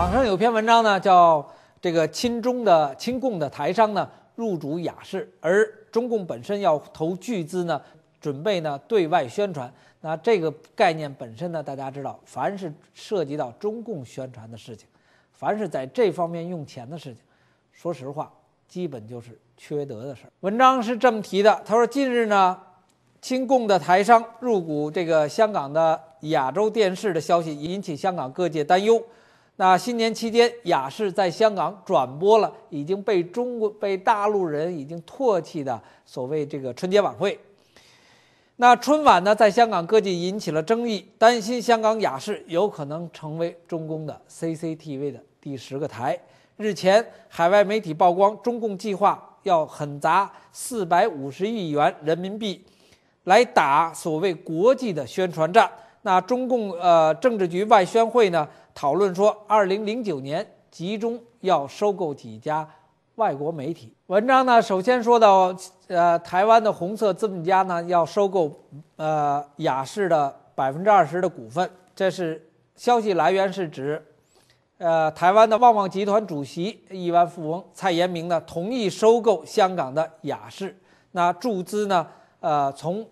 网上有篇文章呢，叫“这个亲中的、亲共的台商呢入主亚视”，而中共本身要投巨资呢，准备呢对外宣传。那这个概念本身呢，大家知道，凡是涉及到中共宣传的事情，凡是在这方面用钱的事情，说实话，基本就是缺德的事儿。文章是这么提的：他说，近日呢，亲共的台商入股这个香港的亚洲电视的消息，引起香港各界担忧。那新年期间，雅士在香港转播了已经被中国、被大陆人已经唾弃的所谓这个春节晚会。那春晚呢，在香港各界引起了争议，担心香港雅士有可能成为中共的 CCTV 的第十个台。日前，海外媒体曝光，中共计划要狠砸四百五十亿元人民币，来打所谓国际的宣传战。那中共呃政治局外宣会呢？讨论说，二零零九年集中要收购几家外国媒体。文章呢，首先说到，呃，台湾的红色资本家呢要收购，呃，雅士的百分之二十的股份。这是消息来源是指，呃，台湾的旺旺集团主席亿万富翁蔡延明呢同意收购香港的雅士，那注资呢，呃，从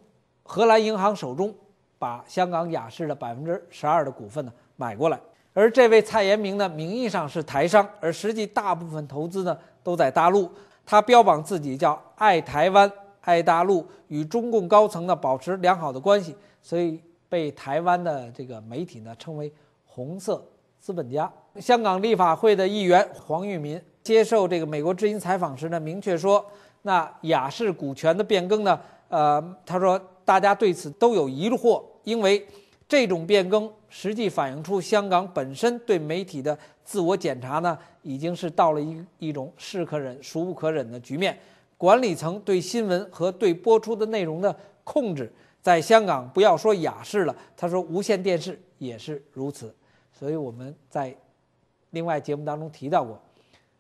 荷兰银行手中把香港雅士的百分之十二的股份呢买过来。而这位蔡延明呢，名义上是台商，而实际大部分投资呢都在大陆。他标榜自己叫爱台湾、爱大陆，与中共高层呢保持良好的关系，所以被台湾的这个媒体呢称为“红色资本家”。香港立法会的议员黄玉民接受这个美国之音采访时呢，明确说：“那雅士股权的变更呢，呃，他说大家对此都有疑惑，因为。”这种变更实际反映出香港本身对媒体的自我检查呢，已经是到了一一种是可忍，孰不可忍的局面。管理层对新闻和对播出的内容的控制，在香港不要说雅视了，他说无线电视也是如此。所以我们在另外节目当中提到过，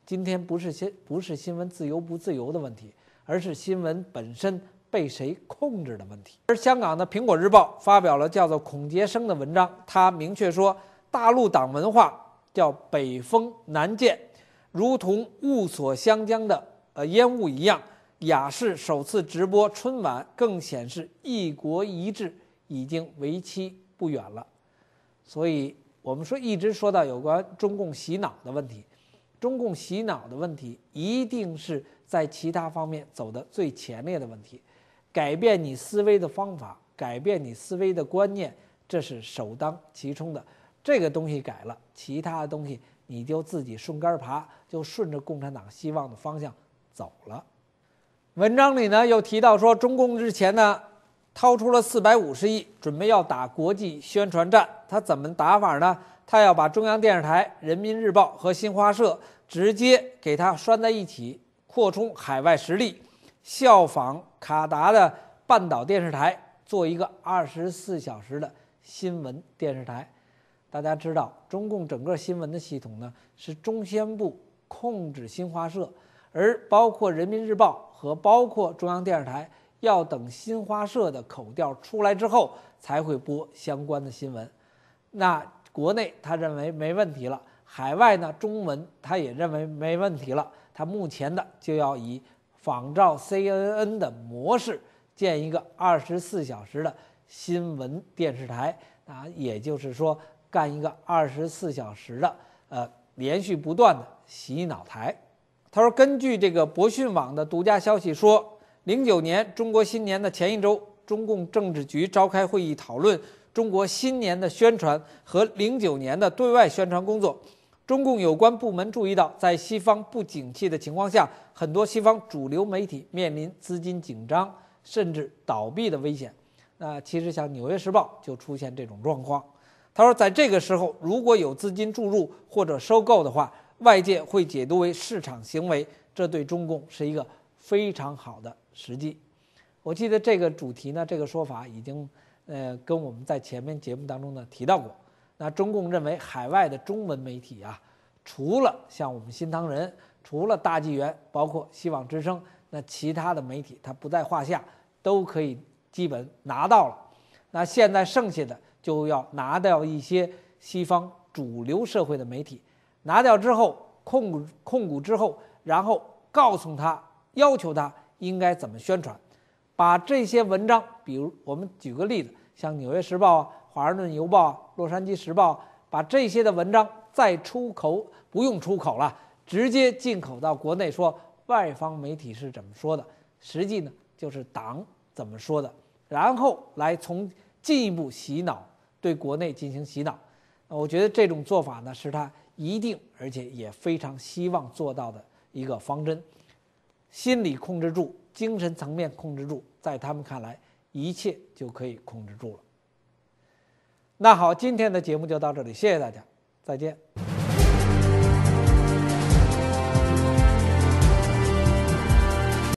今天不是新不是新闻自由不自由的问题，而是新闻本身。被谁控制的问题？而香港的《苹果日报》发表了叫做孔杰生的文章，他明确说，大陆党文化叫北风难见，如同雾锁湘江的呃烟雾一样。雅视首次直播春晚，更显示一国一制已经为期不远了。所以，我们说一直说到有关中共洗脑的问题，中共洗脑的问题一定是在其他方面走的最前列的问题。改变你思维的方法，改变你思维的观念，这是首当其冲的。这个东西改了，其他东西你就自己顺杆儿爬，就顺着共产党希望的方向走了。文章里呢又提到说，中共之前呢掏出了四百五十亿，准备要打国际宣传战。他怎么打法呢？他要把中央电视台、人民日报和新华社直接给他拴在一起，扩充海外实力。效仿卡达的半岛电视台，做一个二十四小时的新闻电视台。大家知道，中共整个新闻的系统呢，是中宣部控制新华社，而包括人民日报和包括中央电视台，要等新华社的口调出来之后才会播相关的新闻。那国内他认为没问题了，海外呢中文他也认为没问题了，他目前的就要以。仿照 CNN 的模式建一个二十四小时的新闻电视台，啊，也就是说干一个二十四小时的呃连续不断的洗脑台。他说，根据这个博讯网的独家消息说，零九年中国新年的前一周，中共政治局召开会议讨论中国新年的宣传和零九年的对外宣传工作。中共有关部门注意到，在西方不景气的情况下，很多西方主流媒体面临资金紧张甚至倒闭的危险。那其实像《纽约时报》就出现这种状况。他说，在这个时候，如果有资金注入或者收购的话，外界会解读为市场行为，这对中共是一个非常好的时机。我记得这个主题呢，这个说法已经，呃，跟我们在前面节目当中呢提到过。那中共认为海外的中文媒体啊，除了像我们新唐人，除了大纪元，包括希望之声，那其他的媒体它不在话下，都可以基本拿到了。那现在剩下的就要拿掉一些西方主流社会的媒体，拿掉之后控股控股之后，然后告诉他要求他应该怎么宣传，把这些文章，比如我们举个例子，像《纽约时报》啊。《华盛顿邮报》《洛杉矶时报》把这些的文章再出口，不用出口了，直接进口到国内，说外方媒体是怎么说的，实际呢就是党怎么说的，然后来从进一步洗脑，对国内进行洗脑。我觉得这种做法呢是他一定而且也非常希望做到的一个方针，心理控制住，精神层面控制住，在他们看来一切就可以控制住了。那好，今天的节目就到这里，谢谢大家，再见。